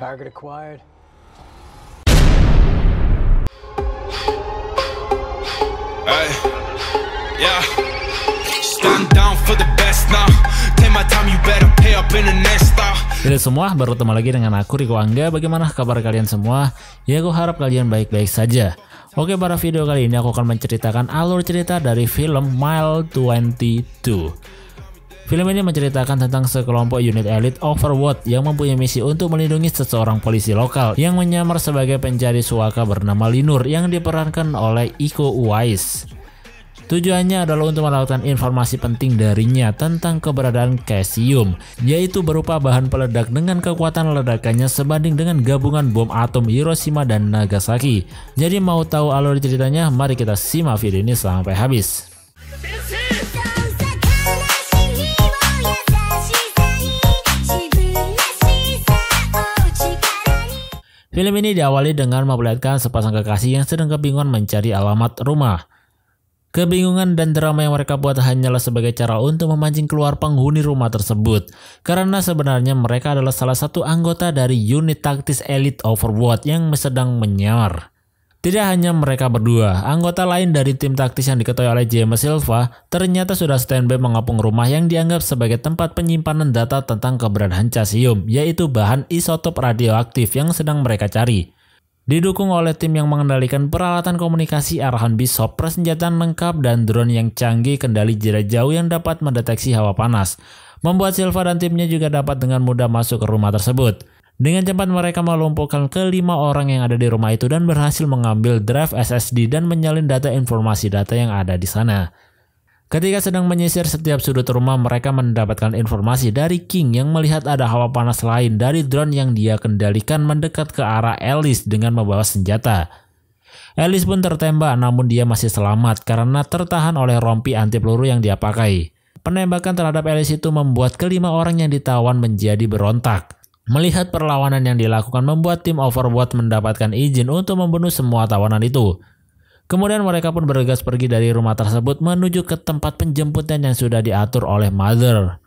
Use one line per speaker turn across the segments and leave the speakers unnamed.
Target acquired. Hey, yeah. Stand down for the best now. Take my time, you better pay up in the next star. Halo semua, baru bertemu lagi dengan aku Riko Angga. Bagaimana kabar kalian semua? Ya, aku harap kalian baik-baik saja. Oke, pada video kali ini aku akan menceritakan alur cerita dari film Mile 22. Film ini menceritakan tentang sekelompok unit elit Overworld yang mempunyai misi untuk melindungi seseorang polisi lokal yang menyamar sebagai pencari suaka bernama Linur yang diperankan oleh Iko Uwais. Tujuannya adalah untuk melakukan informasi penting darinya tentang keberadaan cesium, yaitu berupa bahan peledak dengan kekuatan ledakannya sebanding dengan gabungan bom atom Hiroshima dan Nagasaki. Jadi mau tahu alur ceritanya? Mari kita simak video ini sampai habis. Film ini diawali dengan memperlihatkan sepasang kekasih yang sedang kebingungan mencari alamat rumah. Kebingungan dan drama yang mereka buat hanyalah sebagai cara untuk memancing keluar penghuni rumah tersebut. Karena sebenarnya mereka adalah salah satu anggota dari unit taktis elit Overwatch yang sedang menyamar. Tidak hanya mereka berdua, anggota lain dari tim taktis yang diketuai oleh James Silva ternyata sudah standby mengapung rumah yang dianggap sebagai tempat penyimpanan data tentang keberadaan casium, yaitu bahan isotop radioaktif yang sedang mereka cari. Didukung oleh tim yang mengendalikan peralatan komunikasi arahan Bishop, persenjataan lengkap dan drone yang canggih kendali jarak jauh yang dapat mendeteksi hawa panas, membuat Silva dan timnya juga dapat dengan mudah masuk ke rumah tersebut. Dengan cepat mereka melumpuhkan kelima orang yang ada di rumah itu dan berhasil mengambil drive SSD dan menyalin data informasi data yang ada di sana. Ketika sedang menyisir setiap sudut rumah, mereka mendapatkan informasi dari King yang melihat ada hawa panas lain dari drone yang dia kendalikan mendekat ke arah Alice dengan membawa senjata. Alice pun tertembak namun dia masih selamat karena tertahan oleh rompi anti peluru yang dia pakai. Penembakan terhadap Alice itu membuat kelima orang yang ditawan menjadi berontak. Melihat perlawanan yang dilakukan membuat tim Overwatch mendapatkan izin untuk membunuh semua tawanan itu. Kemudian mereka pun bergegas pergi dari rumah tersebut menuju ke tempat penjemputan yang sudah diatur oleh Mother,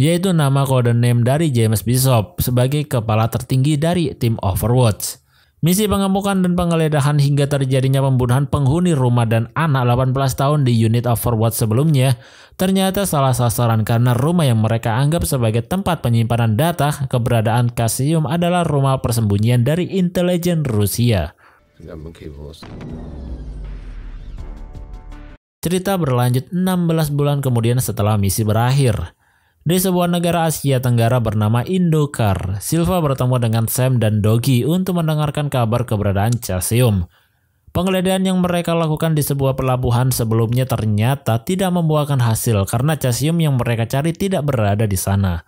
yaitu nama kode name dari James Bishop sebagai kepala tertinggi dari tim Overwatch. Misi pengemukan dan penggeledahan hingga terjadinya pembunuhan penghuni rumah dan anak 18 tahun di unit Overwatch sebelumnya ternyata salah sasaran karena rumah yang mereka anggap sebagai tempat penyimpanan data keberadaan Kasium adalah rumah persembunyian dari intelijen Rusia. Cerita berlanjut 16 bulan kemudian setelah misi berakhir. Di sebuah negara Asia Tenggara bernama Indokar, Silva bertemu dengan Sam dan Doggy untuk mendengarkan kabar keberadaan Chasium. Penggeledahan yang mereka lakukan di sebuah pelabuhan sebelumnya ternyata tidak membuahkan hasil karena Chasium yang mereka cari tidak berada di sana.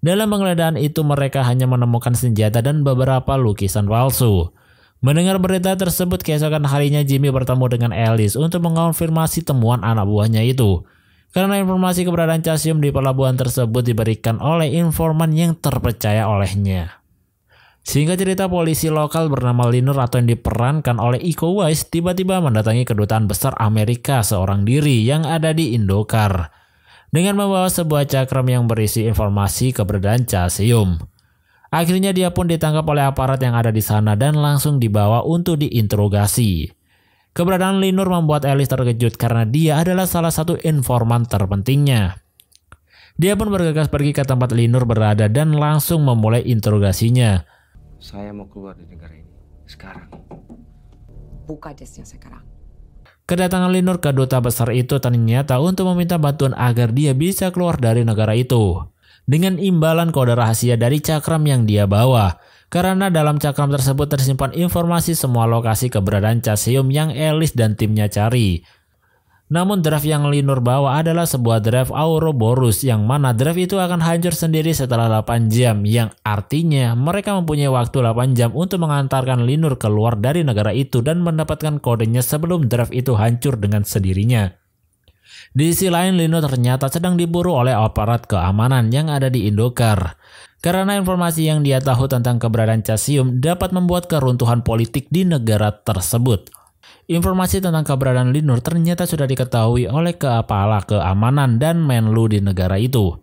Dalam penggeledahan itu mereka hanya menemukan senjata dan beberapa lukisan palsu. Mendengar berita tersebut keesokan harinya Jimmy bertemu dengan Alice untuk mengonfirmasi temuan anak buahnya itu. Karena informasi keberadaan cesium di pelabuhan tersebut diberikan oleh informan yang terpercaya olehnya. Sehingga cerita polisi lokal bernama Liner atau yang diperankan oleh Iko Uwais tiba-tiba mendatangi kedutaan besar Amerika seorang diri yang ada di Indokar dengan membawa sebuah cakram yang berisi informasi keberadaan cesium. Akhirnya dia pun ditangkap oleh aparat yang ada di sana dan langsung dibawa untuk diinterogasi. Keberadaan Linur membuat Elis terkejut karena dia adalah salah satu informan terpentingnya. Dia pun bergegas pergi ke tempat Linur berada dan langsung memulai interogasinya. Saya mau keluar dari negara ini. Sekarang. Buka desnya sekarang. Kedatangan Linur ke duta besar itu ternyata untuk meminta bantuan agar dia bisa keluar dari negara itu. Dengan imbalan kode rahasia dari cakram yang dia bawa karena dalam cakram tersebut tersimpan informasi semua lokasi keberadaan casium yang Elis dan timnya cari. Namun draft yang Linur bawa adalah sebuah draft Auroboros yang mana draft itu akan hancur sendiri setelah 8 jam yang artinya mereka mempunyai waktu 8 jam untuk mengantarkan Linur keluar dari negara itu dan mendapatkan kodenya sebelum draft itu hancur dengan sendirinya. Di sisi lain, Linur ternyata sedang diburu oleh aparat keamanan yang ada di Indokar karena informasi yang dia tahu tentang keberadaan cesium dapat membuat keruntuhan politik di negara tersebut. Informasi tentang keberadaan Linur ternyata sudah diketahui oleh kepala keamanan dan Menlu di negara itu.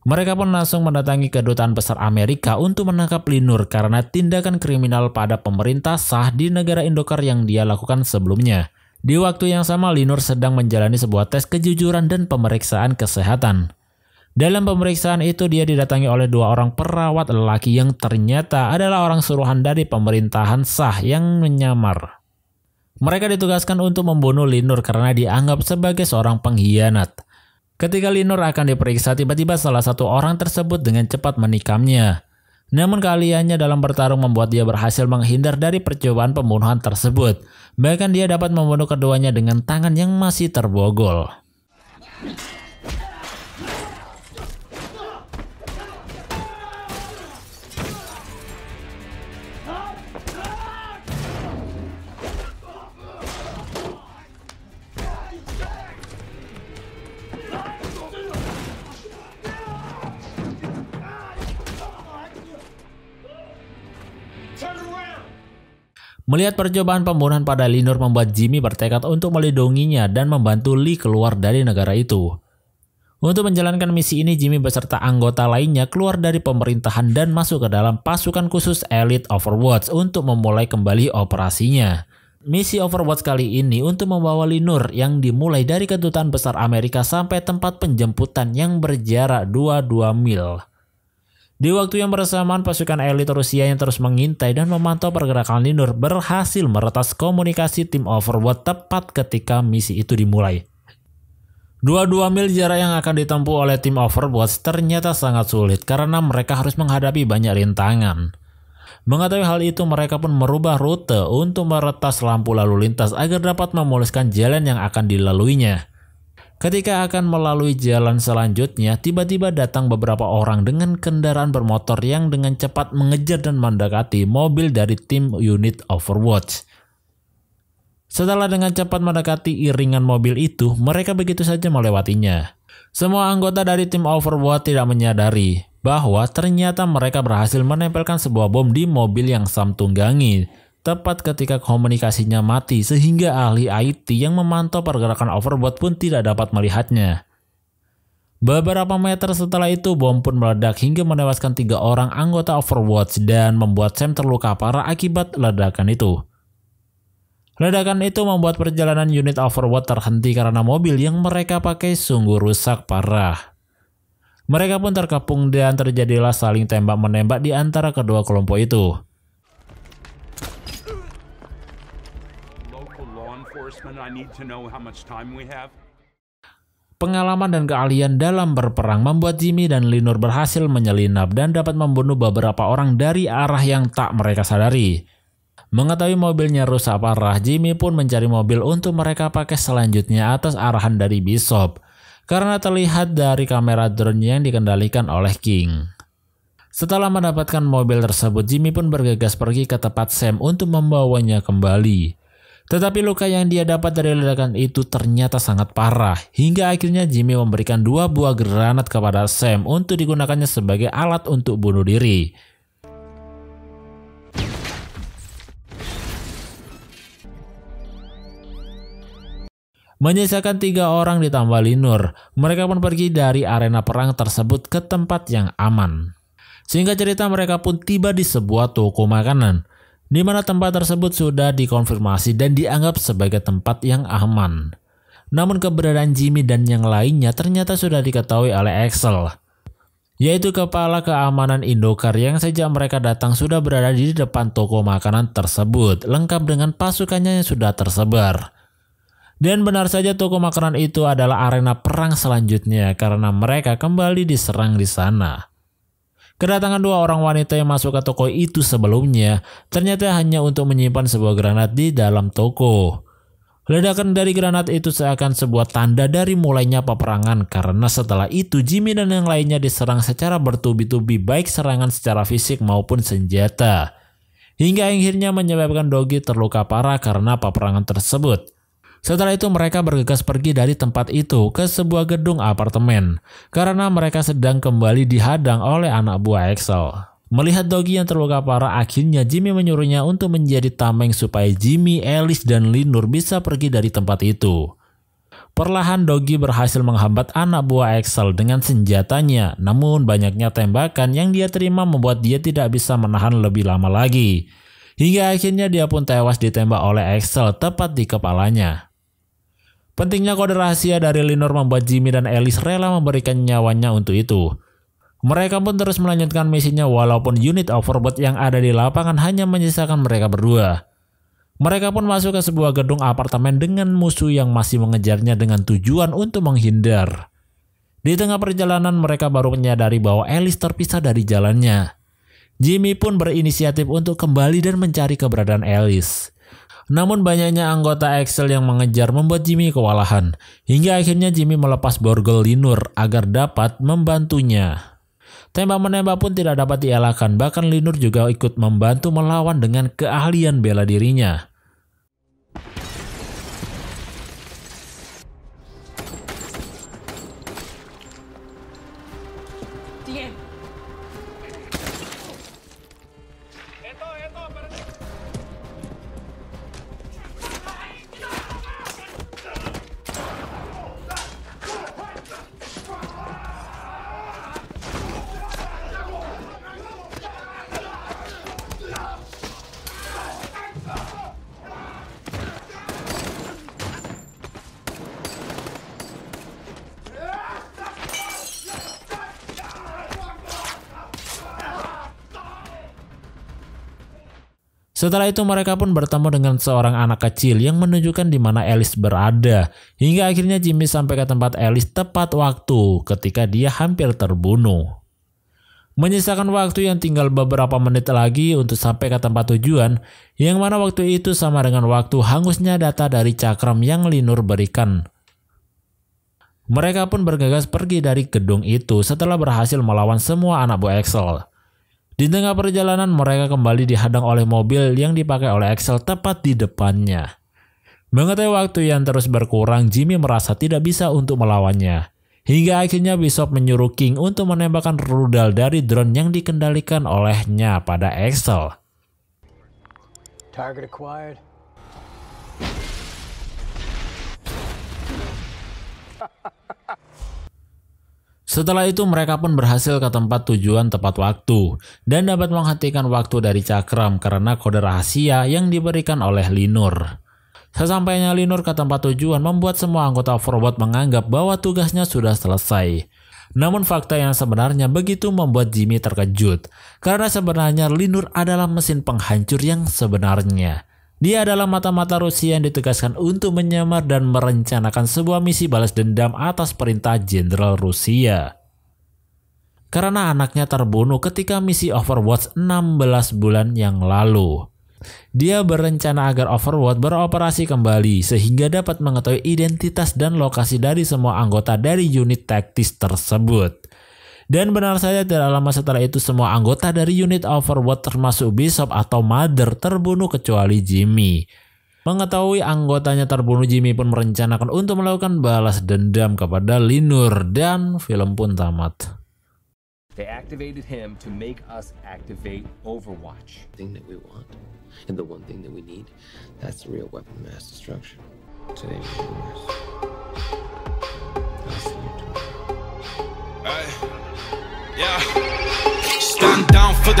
Mereka pun langsung mendatangi kedutaan besar Amerika untuk menangkap Linur karena tindakan kriminal pada pemerintah sah di negara Indokar yang dia lakukan sebelumnya. Di waktu yang sama, Linur sedang menjalani sebuah tes kejujuran dan pemeriksaan kesehatan. Dalam pemeriksaan itu dia didatangi oleh dua orang perawat lelaki yang ternyata adalah orang suruhan dari pemerintahan sah yang menyamar. Mereka ditugaskan untuk membunuh Linur karena dianggap sebagai seorang pengkhianat. Ketika Linur akan diperiksa, tiba-tiba salah satu orang tersebut dengan cepat menikamnya. Namun keahliannya dalam bertarung membuat dia berhasil menghindar dari percobaan pembunuhan tersebut. Bahkan dia dapat membunuh keduanya dengan tangan yang masih terbogol. Melihat percobaan pembunuhan pada Linur membuat Jimmy bertekad untuk melindunginya dan membantu Lee keluar dari negara itu. Untuk menjalankan misi ini, Jimmy beserta anggota lainnya keluar dari pemerintahan dan masuk ke dalam pasukan khusus Elite Overwatch untuk memulai kembali operasinya. Misi Overwatch kali ini untuk membawa Linur yang dimulai dari kedutaan besar Amerika sampai tempat penjemputan yang berjarak 22 mil. Di waktu yang bersamaan, pasukan elit Rusia yang terus mengintai dan memantau pergerakan Lindor berhasil meretas komunikasi tim Overwatch tepat ketika misi itu dimulai. Dua-dua mil jarak yang akan ditempuh oleh tim Overwatch ternyata sangat sulit karena mereka harus menghadapi banyak rintangan. Mengetahui hal itu, mereka pun merubah rute untuk meretas lampu lalu lintas agar dapat memuluskan jalan yang akan dilaluinya. Ketika akan melalui jalan selanjutnya, tiba-tiba datang beberapa orang dengan kendaraan bermotor yang dengan cepat mengejar dan mendekati mobil dari tim unit Overwatch. Setelah dengan cepat mendekati iringan mobil itu, mereka begitu saja melewatinya. Semua anggota dari tim Overwatch tidak menyadari bahwa ternyata mereka berhasil menempelkan sebuah bom di mobil yang Sam tunggangi tepat ketika komunikasinya mati sehingga ahli IT yang memantau pergerakan Overwatch pun tidak dapat melihatnya. Beberapa meter setelah itu, bom pun meledak hingga menewaskan tiga orang anggota Overwatch dan membuat Sam terluka parah akibat ledakan itu. Ledakan itu membuat perjalanan unit Overwatch terhenti karena mobil yang mereka pakai sungguh rusak parah. Mereka pun terkepung dan terjadilah saling tembak-menembak di antara kedua kelompok itu. local law enforcement, I need to know how much time we have. Pengalaman dan keahlian dalam berperang membuat Jimmy dan Linur berhasil menyelinap dan dapat membunuh beberapa orang dari arah yang tak mereka sadari. Mengetahui mobilnya rusak parah, Jimmy pun mencari mobil untuk mereka pakai selanjutnya atas arahan dari Bishop, karena terlihat dari kamera drone yang dikendalikan oleh King. Setelah mendapatkan mobil tersebut, Jimmy pun bergegas pergi ke tempat Sam untuk membawanya kembali. Tetapi luka yang dia dapat dari ledakan itu ternyata sangat parah, hingga akhirnya Jimmy memberikan dua buah granat kepada Sam untuk digunakannya sebagai alat untuk bunuh diri. Menyisakan tiga orang ditambah Linur, mereka pun pergi dari arena perang tersebut ke tempat yang aman. sehingga cerita mereka pun tiba di sebuah toko makanan di mana tempat tersebut sudah dikonfirmasi dan dianggap sebagai tempat yang aman. Namun keberadaan Jimmy dan yang lainnya ternyata sudah diketahui oleh Axel, yaitu kepala keamanan Indokar yang sejak mereka datang sudah berada di depan toko makanan tersebut, lengkap dengan pasukannya yang sudah tersebar. Dan benar saja toko makanan itu adalah arena perang selanjutnya karena mereka kembali diserang di sana. Kedatangan dua orang wanita yang masuk ke toko itu sebelumnya ternyata hanya untuk menyimpan sebuah granat di dalam toko. Ledakan dari granat itu seakan sebuah tanda dari mulainya peperangan karena setelah itu Jimmy dan yang lainnya diserang secara bertubi-tubi baik serangan secara fisik maupun senjata. Hingga akhirnya menyebabkan Dogi terluka parah karena peperangan tersebut. Setelah itu mereka bergegas pergi dari tempat itu ke sebuah gedung apartemen karena mereka sedang kembali dihadang oleh anak buah Axel. Melihat Doggy yang terluka parah, akhirnya Jimmy menyuruhnya untuk menjadi tameng supaya Jimmy, Alice, dan Linur bisa pergi dari tempat itu. Perlahan Doggy berhasil menghambat anak buah Axel dengan senjatanya, namun banyaknya tembakan yang dia terima membuat dia tidak bisa menahan lebih lama lagi. Hingga akhirnya dia pun tewas ditembak oleh Axel tepat di kepalanya. Pentingnya kode rahasia dari Linor membuat Jimmy dan Alice rela memberikan nyawanya untuk itu. Mereka pun terus melanjutkan misinya walaupun unit overboard yang ada di lapangan hanya menyisakan mereka berdua. Mereka pun masuk ke sebuah gedung apartemen dengan musuh yang masih mengejarnya dengan tujuan untuk menghindar. Di tengah perjalanan mereka baru menyadari bahwa Alice terpisah dari jalannya. Jimmy pun berinisiatif untuk kembali dan mencari keberadaan Alice. Namun banyaknya anggota Excel yang mengejar membuat Jimmy kewalahan. Hingga akhirnya Jimmy melepas borgol Linur agar dapat membantunya. Tembak-menembak pun tidak dapat dielakkan, bahkan Linur juga ikut membantu melawan dengan keahlian bela dirinya. Setelah itu mereka pun bertemu dengan seorang anak kecil yang menunjukkan di mana Alice berada. Hingga akhirnya Jimmy sampai ke tempat Alice tepat waktu ketika dia hampir terbunuh. Menyisakan waktu yang tinggal beberapa menit lagi untuk sampai ke tempat tujuan, yang mana waktu itu sama dengan waktu hangusnya data dari cakram yang Linur berikan. Mereka pun bergegas pergi dari gedung itu setelah berhasil melawan semua anak Bu Excel. Di tengah perjalanan, mereka kembali dihadang oleh mobil yang dipakai oleh Axel tepat di depannya. Mengetahui waktu yang terus berkurang, Jimmy merasa tidak bisa untuk melawannya. Hingga akhirnya Bishop menyuruh King untuk menembakkan rudal dari drone yang dikendalikan olehnya pada Axel. Target acquired. Setelah itu mereka pun berhasil ke tempat tujuan tepat waktu dan dapat menghentikan waktu dari cakram karena kode rahasia yang diberikan oleh Linur. Sesampainya Linur ke tempat tujuan membuat semua anggota Forward menganggap bahwa tugasnya sudah selesai. Namun fakta yang sebenarnya begitu membuat Jimmy terkejut karena sebenarnya Linur adalah mesin penghancur yang sebenarnya. Dia adalah mata-mata Rusia yang ditugaskan untuk menyamar dan merencanakan sebuah misi balas dendam atas perintah Jenderal Rusia. Karena anaknya terbunuh ketika misi Overwatch 16 bulan yang lalu. Dia berencana agar Overwatch beroperasi kembali sehingga dapat mengetahui identitas dan lokasi dari semua anggota dari unit taktis tersebut. Dan benar saja tidak lama setelah itu semua anggota dari unit Overwatch termasuk Bishop atau Mother terbunuh kecuali Jimmy. Mengetahui anggotanya terbunuh, Jimmy pun merencanakan untuk melakukan balas dendam kepada Linur dan film pun tamat. They activated him to make us activate Overwatch. Thing that we want and the one thing that we need, that's real weapon mass destruction. Today we're Stand Oke,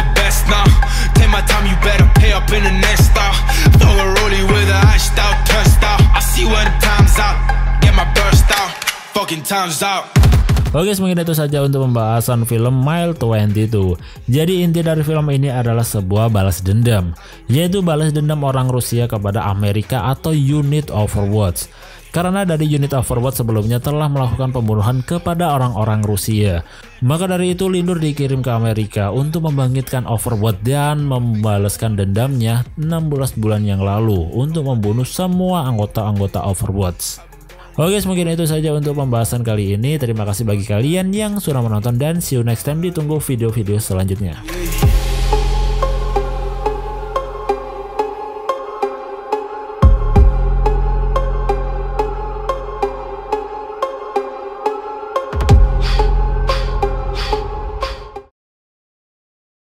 semuanya itu saja untuk pembahasan film Mile 22. Jadi inti dari film ini adalah sebuah balas dendam, yaitu balas dendam orang Rusia kepada Amerika atau Unit Overwatch karena dari unit Overwatch sebelumnya telah melakukan pembunuhan kepada orang-orang Rusia. Maka dari itu Lindur dikirim ke Amerika untuk membangkitkan Overwatch dan membalaskan dendamnya 16 bulan yang lalu untuk membunuh semua anggota-anggota Overwatch. Oke, semakin itu saja untuk pembahasan kali ini. Terima kasih bagi kalian yang sudah menonton dan see you next time ditunggu video-video selanjutnya.